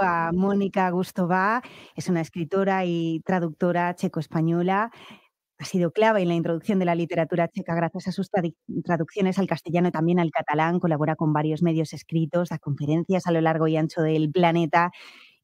a Mónica Gustová, es una escritora y traductora checo-española. Ha sido clave en la introducción de la literatura checa gracias a sus traducciones al castellano y también al catalán. Colabora con varios medios escritos, da conferencias a lo largo y ancho del planeta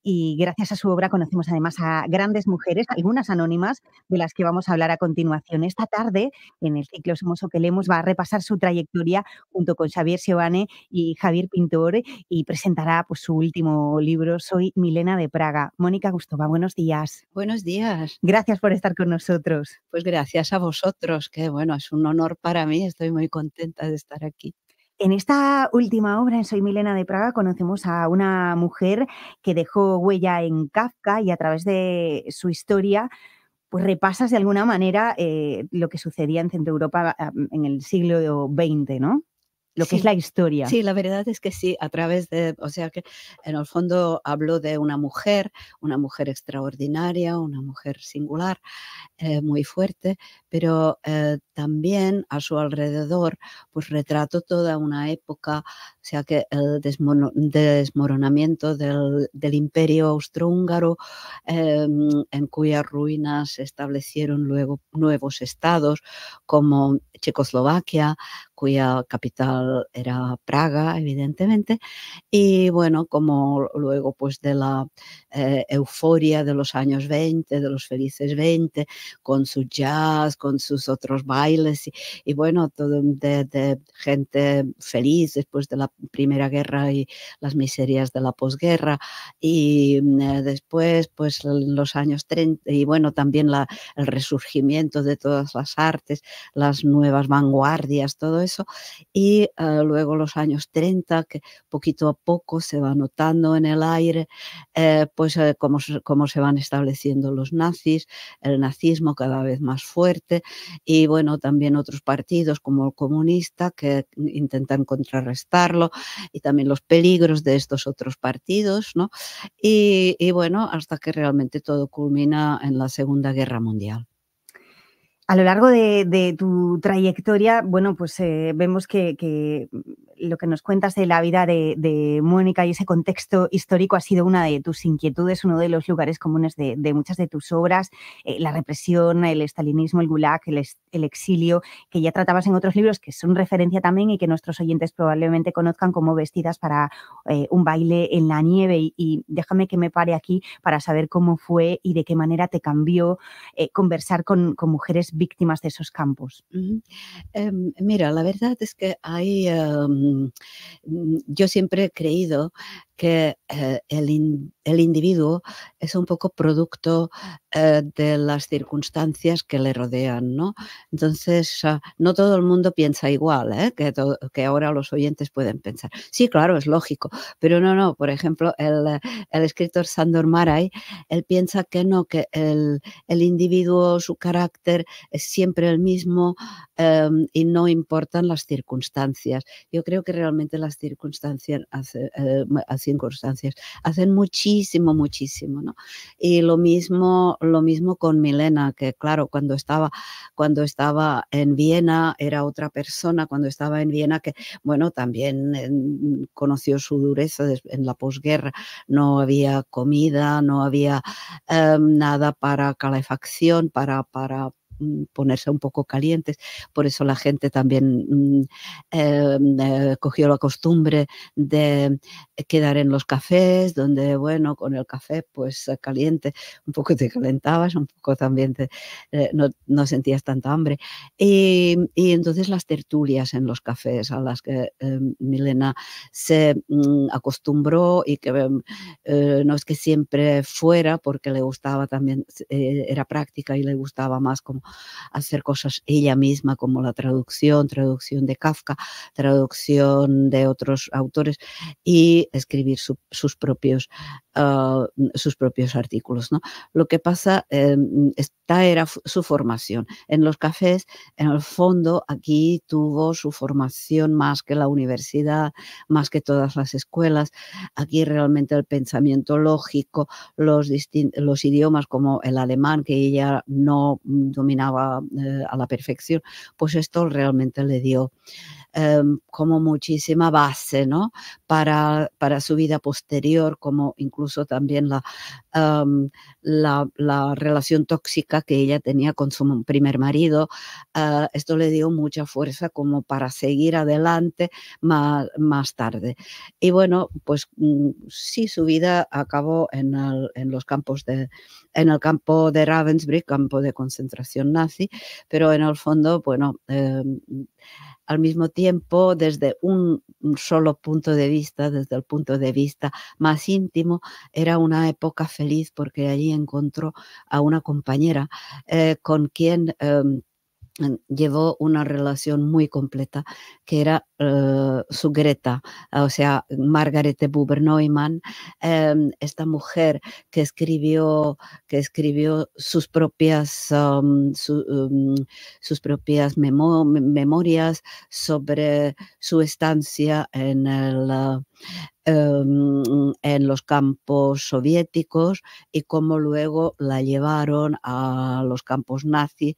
y gracias a su obra conocemos además a grandes mujeres, algunas anónimas, de las que vamos a hablar a continuación. Esta tarde, en el ciclo Somos o que leemos, va a repasar su trayectoria junto con Xavier Siobane y Javier Pintor y presentará pues, su último libro, Soy Milena de Praga. Mónica Gustova, buenos días. Buenos días. Gracias por estar con nosotros. Pues gracias a vosotros, que bueno, es un honor para mí, estoy muy contenta de estar aquí. En esta última obra, en Soy Milena de Praga, conocemos a una mujer que dejó huella en Kafka y a través de su historia pues repasas de alguna manera eh, lo que sucedía en Centro Europa en el siglo XX, ¿no? lo que es la historia. Sí, la verdad es que sí, a través de, o sea que en el fondo hablo de una mujer, una mujer extraordinaria, una mujer singular, eh, muy fuerte, pero eh, también a su alrededor pues retrato toda una época o sea que el desmoronamiento del, imperio austrohúngaro, em, en cuyas ruinas se establecieron luego nuevos estados como Checoslovaquia, cuya capital era Praga, evidentemente, y bueno, como luego pues de la eh, euforia de los años 20, de los felices 20, con su jazz, con sus otros bailes y, bueno, todo de gente feliz después de la Primera Guerra y las miserias de la posguerra. Y mm, eh, después, pues los años 30, y bueno, también el resurgimiento de todas las artes, las nuevas vanguardias, todo eso. Y eh, luego los años 30, que poquito a poco se va notando en el aire, eh, pues cómo, cómo se van estableciendo los nazis, el nazismo cada vez más fuerte y bueno, también otros partidos como el comunista que mm, intentan contrarrestarlo y también los peligros de estos otros partidos, ¿no? Y, bueno, hasta que realmente todo culmina en la Segunda Guerra Mundial. A lo largo de, tu trayectoria, bueno, pues eh, vemos que, lo que nos cuentas de la vida de, Mónica y ese contexto histórico ha sido una de tus inquietudes, uno de los lugares comunes de, muchas de tus obras, eh, la represión, el estalinismo, el gulag, el, exilio, que ya tratabas en otros libros que son referencia también y que nuestros oyentes probablemente conozcan como Vestidas para eh, un baile en la nieve. Y, déjame que me pare aquí para saber cómo fue y de qué manera te cambió eh, conversar con, mujeres víctimas de esos campos. Em, mira, la verdad es que hay... Em, Mm, mm, yo siempre he creído que eh, el, individuo es un poco producto eh, de las circunstancias que le rodean, ¿no? Entonces, no todo el mundo piensa igual, ¿eh? que, que, ahora los oyentes pueden pensar. Sí, claro, es lógico, pero no, no. Por ejemplo, el, escritor Sandor Maray, él piensa que no, que el, el individuo, su carácter es siempre el mismo em, y no importan las circunstancias. Yo creo que realmente las circunstancias hacen circunstancias. Hacen muchísimo, muchísimo, ¿no? Y lo mismo, lo mismo con Milena, que claro, cuando estaba, cuando estaba en Viena era otra persona, cuando estaba en Viena que, bueno, también mm, conoció su dureza en la posguerra, no había comida, no había em, nada para calefacción, para, para Mm, ponerse un poco calientes. Por eso la gente también mm, em, eh, cogió la costumbre de quedar en los cafés, donde, bueno, con el café pues eh, caliente, un poco te calentabas, un poco también eh, no, sentías tanta hambre. Y, entonces las tertulias en los cafés a las que em, Milena se mm, acostumbró y que em, no es que siempre fuera, porque le gustaba también, era práctica y le gustaba más como hacer cosas ella misma como la traducción, traducción de Kafka, traducción de otros autores y escribir sus propios Ah, sus propios artículos. ¿no? Lo que pasa, em, esta era su formación. En los cafés, en el fondo, aquí tuvo su formación más que la universidad, más que todas las escuelas. Aquí realmente el pensamiento lógico, los, los idiomas como el alemán, que ella no mm, dominaba eh, a la perfección, pues esto realmente le dio Em, como muchísima base, ¿no? Para, para su vida posterior, como incluso también la, em, la, relación tóxica que ella tenía con su primer marido. Ah, esto le dio mucha fuerza como para seguir adelante más, tarde. Y bueno, pues mm, sí, su vida acabó en, el, los campos de, en el campo de Ravensbrück, campo de concentración nazi, pero en el fondo, bueno, em, al mismo tiempo desde un solo punto de vista, desde el punto de vista más íntimo, era una época feliz porque allí encontró a una compañera eh, con quien... Em, llevó una relación muy completa, que era eh, su Greta, ah, o sea, Margarete Buber Neumann, em, esta mujer que escribió, que escribió sus propias, em, sus propias memorias sobre su estancia en el, Em, en los campos soviéticos y cómo luego la llevaron a los campos nazis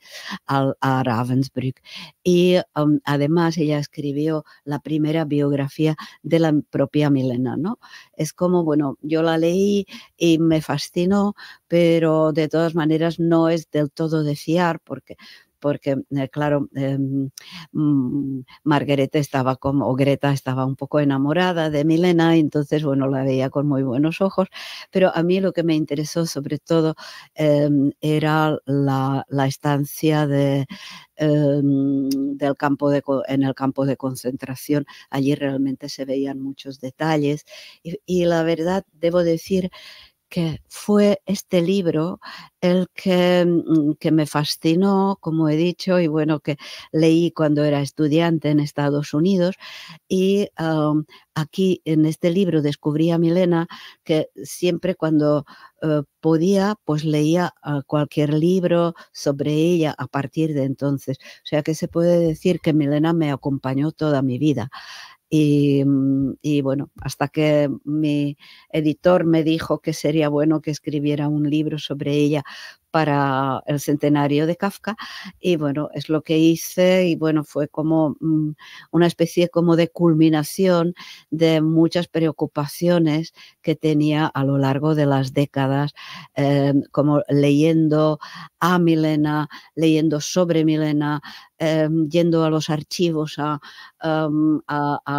a Ravensbrück. Y em, además ella escribió la primera biografía de la propia Milena, ¿no? Es como, bueno, yo la leí y me fascinó, pero de todas maneras no es del todo de fiar porque porque, eh, claro, em, mm, Margareta estaba como, o Greta estaba un poco enamorada de Milena, entonces, bueno, la veía con muy buenos ojos, pero a mí lo que me interesó sobre todo em, era la, estancia em, del campo en el campo de concentración. Allí realmente se veían muchos detalles y la verdad debo decir que fue este libro el mm, que, me fascinó, como he dicho, y bueno, que leí cuando era estudiante en Estados Unidos. Y aquí en este libro descubrí a Milena que siempre cuando eh, podía, pues leía ah, cualquier libro sobre ella a partir de entonces. O sea que se puede decir que Milena me acompañó toda mi vida. Mm, y, bueno, hasta que mi editor me dijo que sería bueno que escribiera un libro sobre ella para el centenario de Kafka y bueno, es lo que hice y bueno, fue como mm, una especie como de culminación de muchas preocupaciones que tenía a lo largo de las décadas, eh, como leyendo a Milena, leyendo sobre Milena, Em, yendo a los archivos a,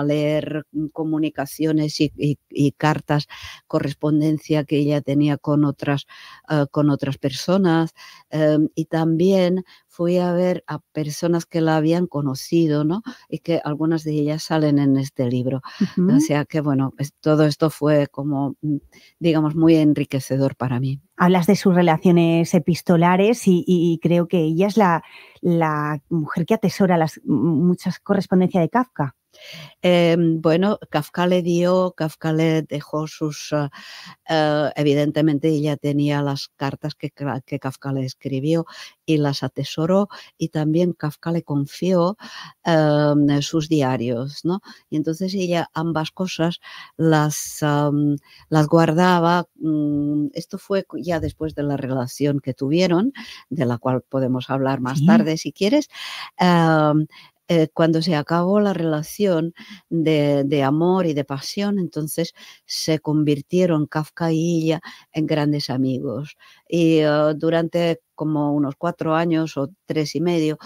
leer comunicaciones y, cartas, correspondencia que ella tenía con otras, eh, con otras personas. Em, y también fui a ver a personas que la habían conocido, ¿no? Y que algunas de ellas salen en este libro. O sea que, bueno, todo esto fue como, mm, digamos, muy enriquecedor para mí. Hablas de sus relaciones epistolares y, creo que ella es la, la mujer que atesora las, muchas correspondencias de Kafka. Em, bueno, Kafka le dio, Kafka le dejó sus, ah, ah, evidentemente ella tenía las cartas que, Kafka le escribió y las atesoró y también Kafka le confió em, sus diarios, ¿no? Y entonces ella ambas cosas las, las guardaba. Mm, esto fue ya después de la relación que tuvieron, de la cual podemos hablar más tarde si quieres. Em, eh, cuando se acabó la relación de, de, amor y de pasión, entonces se convirtieron Kafka y ella en grandes amigos y ah, durante como unos cuatro años o tres y medio,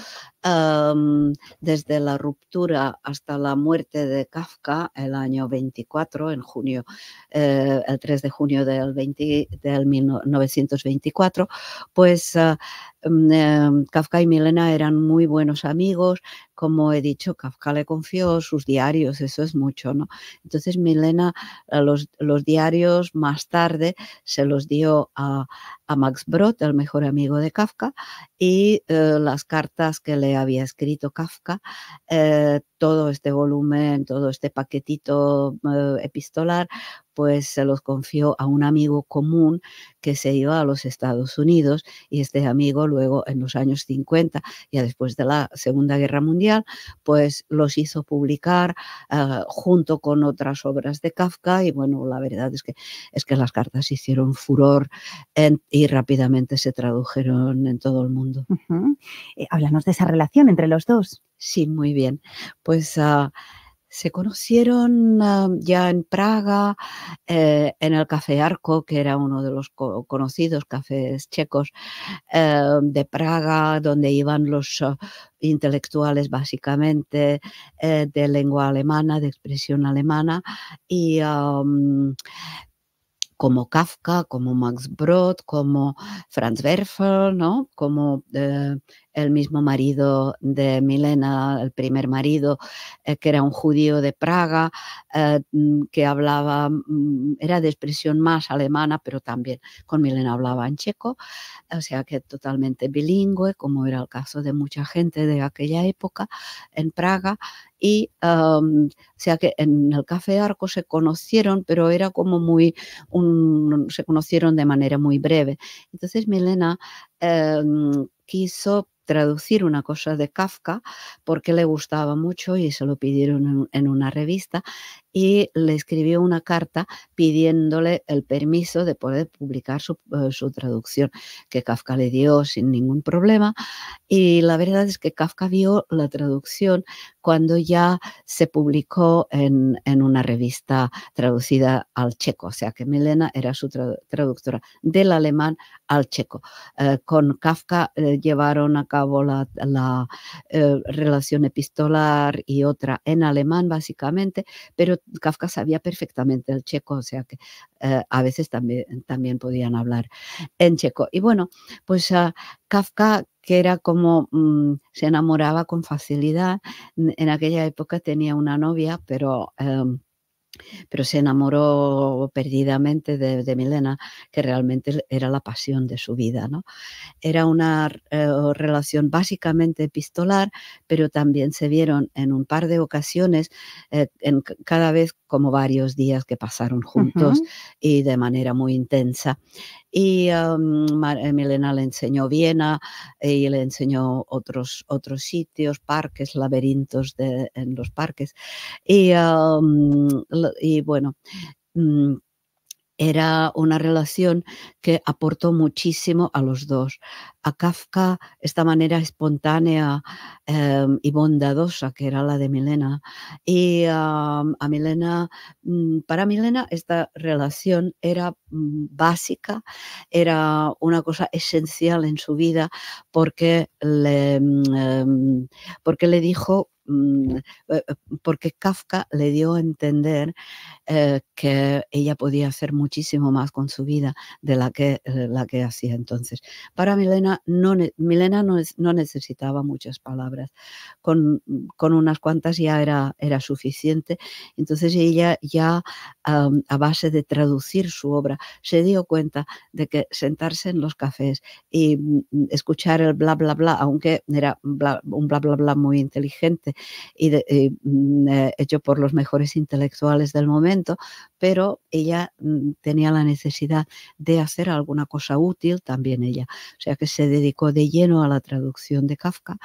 desde la ruptura hasta la muerte de Kafka el año 24, en junio, eh, el 3 de junio del, 20, del 1924, pues ah, mm, em, Kafka y Milena eran muy buenos amigos. Como he dicho, Kafka le confió sus diarios, eso es mucho, ¿no? Entonces Milena los diarios más tarde se los dio a, a Max Brod, el mejor amigo de Kafka, y eh, las cartas que le había escrito Kafka, eh, todo este volumen, todo este paquetito eh, epistolar, pues se los confió a un amigo común que se iba a los Estados Unidos y este amigo luego en los años 50, ya después de la Segunda Guerra Mundial, pues los hizo publicar ah, junto con otras obras de Kafka y bueno, la verdad es que, es que las cartas hicieron furor y rápidamente se tradujeron en todo el mundo. Eh, háblanos de esa relación entre los dos. Sí, muy bien. Pues ah, se conocieron ah, ya en Praga, eh, en el Café Arco, que era uno de los conocidos cafés checos eh, de Praga, donde iban los ah, intelectuales básicamente eh, de lengua alemana, de expresión alemana, y como Kafka, como Max Brod, como Franz Werfel, ¿no? como eh, el mismo marido de Milena, el primer marido, eh, que era un judío de Praga, eh, mm, que hablaba, mm, era de expresión más alemana, pero también con Milena hablaba en checo, o sea que totalmente bilingüe, como era el caso de mucha gente de aquella época en Praga, y o sea que en el Café Arco se conocieron, pero era como muy, se conocieron de manera muy breve. Entonces Milena em, quiso traducir una cosa de Kafka porque le gustaba mucho y se lo pidieron en, una revista y le escribió una carta pidiéndole el permiso de poder publicar su, eh, su traducción, que Kafka le dio sin ningún problema. Y la verdad es que Kafka vio la traducción cuando ya se publicó en, en una revista traducida al checo, o sea que Milena era su traductora del alemán al checo. Eh, con Kafka eh, llevaron a cabo la, relación epistolar y otra en alemán básicamente, pero Kafka sabía perfectamente el checo, o sea que eh, a veces también, también podían hablar en checo. Y bueno, pues ah, Kafka que era como mm, se enamoraba con facilidad. En aquella época tenía una novia, pero em, pero se enamoró perdidamente de, Milena, que realmente era la pasión de su vida. ¿no? Era una eh, relación básicamente epistolar, pero también se vieron en un par de ocasiones, eh, en cada vez como varios días que pasaron juntos y de manera muy intensa y eh, Milena le enseñó Viena y le enseñó otros, otros sitios, parques, laberintos en los parques. Y, bueno, mm, era una relación que aportó muchísimo a los dos a Kafka esta manera espontánea em, y bondadosa que era la de Milena. Y a Milena, mm, para Milena esta relación era mm, básica, era una cosa esencial en su vida porque le, mm, em, porque le dijo eh, eh, porque Kafka le dio a entender eh, que ella podía hacer muchísimo más con su vida de la que, la que hacía entonces. Para Milena Milena no, necesitaba muchas palabras, con, unas cuantas ya era, suficiente. Entonces ella ya a base de traducir su obra se dio cuenta de que sentarse en los cafés y mm, escuchar el bla, bla, bla, aunque era un bla, bla, bla muy inteligente y, mm, eh, hecho por los mejores intelectuales del momento, pero ella mm, tenía la necesidad de hacer alguna cosa útil también ella. O sea que se dedicó de lleno a la traducción de Kafka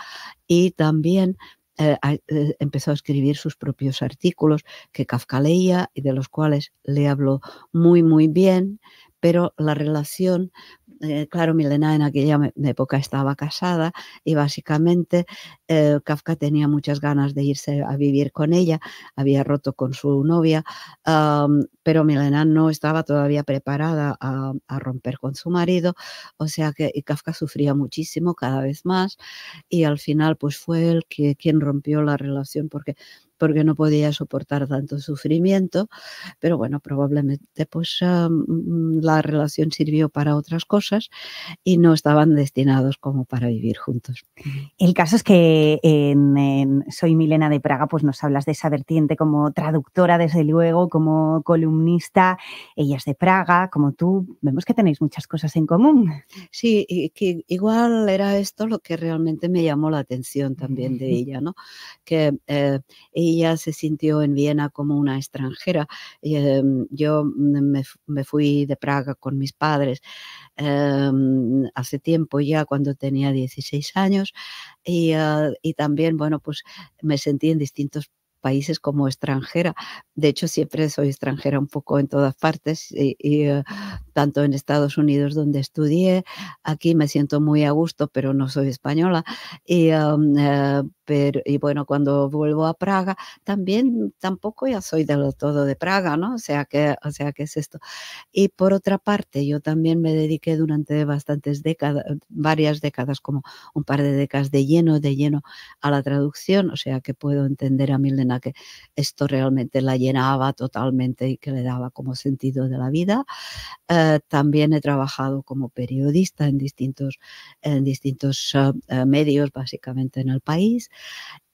y también eh, eh, empezó a escribir sus propios artículos que Kafka leía y de los cuales le habló muy, muy bien, pero la relación eh, claro, Milena en aquella época estaba casada y básicamente eh, Kafka tenía muchas ganas de irse a vivir con ella, había roto con su novia, pero Milena no estaba todavía preparada a, romper con su marido, o sea que Kafka sufría muchísimo cada vez más y al final pues fue él quien rompió la relación porque porque no podía soportar tanto sufrimiento, pero bueno, probablemente pues mm, la relación sirvió para otras cosas y no estaban destinados como para vivir juntos. El caso es que en, Soy Milena de Praga, pues nos hablas de esa vertiente como traductora, desde luego, como columnista, es de Praga, como tú, vemos que tenéis muchas cosas en común. Sí, que igual era esto lo que realmente me llamó la atención también de ella, ¿no? Que eh, ella se sintió en Viena como una extranjera. Em, yo me, fui de Praga con mis padres em, hace tiempo ya, cuando tenía 16 años, y, ah, y, también, bueno, pues me sentí en distintos países como extranjera. De hecho, siempre soy extranjera un poco en todas partes, y, eh, tanto en Estados Unidos donde estudié, aquí me siento muy a gusto, pero no soy española. Eh, y, bueno, cuando vuelvo a Praga, también tampoco ya soy de lo todo de Praga, ¿no? O sea, que, o sea, que es esto. Y por otra parte, yo también me dediqué durante bastantes décadas, varias décadas, como un par de décadas de lleno, de lleno a la traducción, o sea, que puedo entender a milenar que esto realmente la llenaba totalmente y que le daba como sentido de la vida. Eh, también he trabajado como periodista en distintos, distintos eh, eh, medios, básicamente en el país.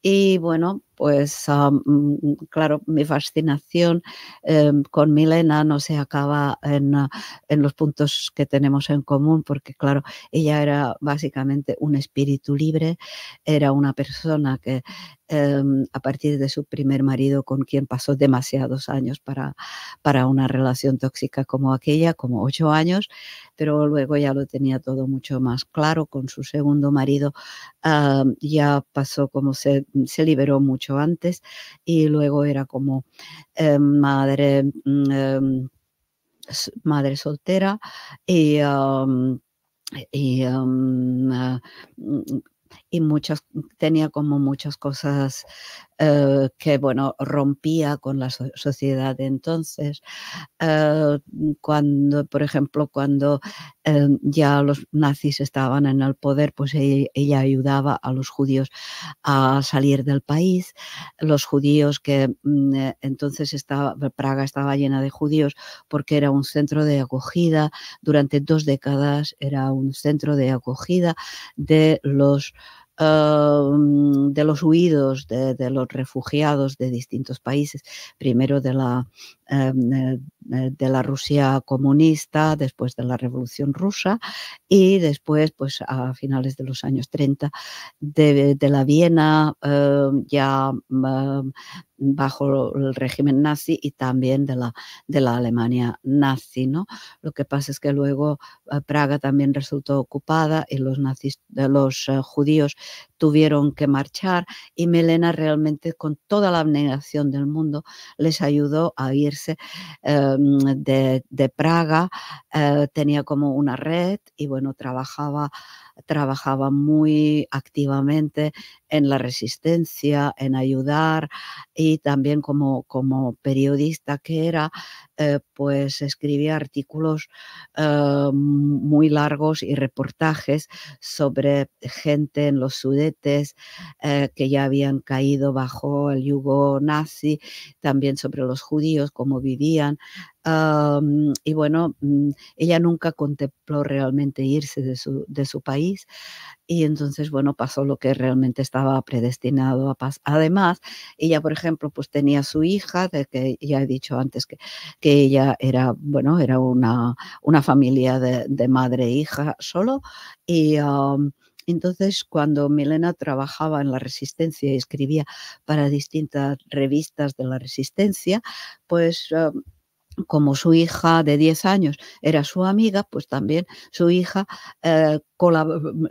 Y bueno, pues ah, mm, mm, claro, mi fascinación em, con Milena no se acaba en, ah, en, los puntos que tenemos en común, porque claro, ella era básicamente un espíritu libre, era una persona que em, a partir de su primer marido, con quien pasó demasiados años para, para una relación tóxica como aquella, como ocho años, pero luego ya lo tenía todo mucho más claro con su segundo marido, ah, ya pasó como se Mm, se liberó mucho antes y luego era como eh, madre, mm, eh, mm, madre soltera y, ah, y muchas, tenía como muchas cosas eh, que, bueno, rompía con la sociedad de entonces. Eh, cuando, por ejemplo, cuando eh, ya los nazis estaban en el poder, pues ella, ella, ayudaba a los judíos a salir del país. Los judíos que mm, entonces estaba, Praga estaba llena de judíos porque era un centro de acogida. Durante dos décadas era un centro de acogida de los Em, de los huidos, de, los refugiados de distintos países, primero de la, Em, eh, eh, de la Rusia comunista, después de la Revolución Rusa y después, pues a finales de los años 30, de, la Viena em, ya em, bajo el régimen nazi y también de la, de la Alemania nazi. ¿no? Lo que pasa es que luego eh, Praga también resultó ocupada y los, nazis, los judíos tuvieron que marchar y Melena realmente con toda la abnegación del mundo les ayudó a irse eh, de, de Praga eh, tenía como una red y bueno, trabajaba, trabajaba muy activamente en la resistencia, en ayudar y también como, periodista que era, eh, pues escribía artículos eh, muy largos y reportajes sobre gente en los sudetes que ya habían caído bajo el yugo nazi, también sobre los judíos, cómo vivían, y bueno, mm, ella nunca contempló realmente irse de su, de su país y entonces, bueno, pasó lo que realmente estaba predestinado a pasar. Además, ella, por ejemplo, pues tenía su hija, de que ya he dicho antes que, que ella era, bueno, era una, una familia de, madre e hija solo y... entonces, cuando Milena trabajaba en la Resistencia y escribía para distintas revistas de la Resistencia, pues como su hija de 10 años era su amiga, pues también su hija eh,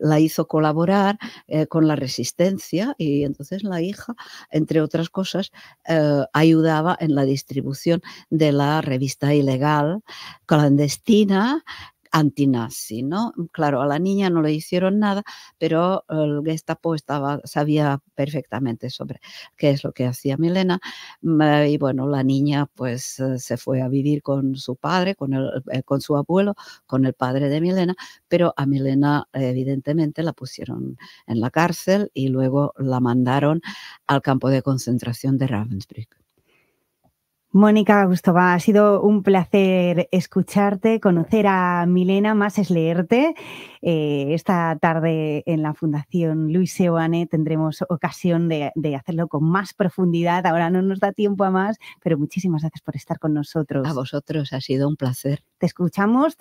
la hizo colaborar eh, con la resistencia y entonces la hija, entre otras cosas, eh, ayudaba en la distribución de la revista ilegal clandestina antinazi, ¿no? Mm, claro, a la niña no le hicieron nada, pero el Gestapo estaba, sabía perfectamente sobre qué es lo que hacía Milena. Mm, y bueno, la niña pues eh, se fue a vivir con su padre, con, el, eh, con su abuelo, con el padre de Milena, pero a Milena evidentemente la pusieron en la cárcel y luego la mandaron al campo de concentración de Ravensbrück. Mónica Gustova, ha sido un placer escucharte, conocer a Milena, más es leerte. Eh, esta tarde en la Fundación Luis Seoane tendremos ocasión de, de, hacerlo con más profundidad. Ahora no nos da tiempo a más, pero muchísimas gracias por estar con nosotros. A vosotros, ha sido un placer. Te escuchamos.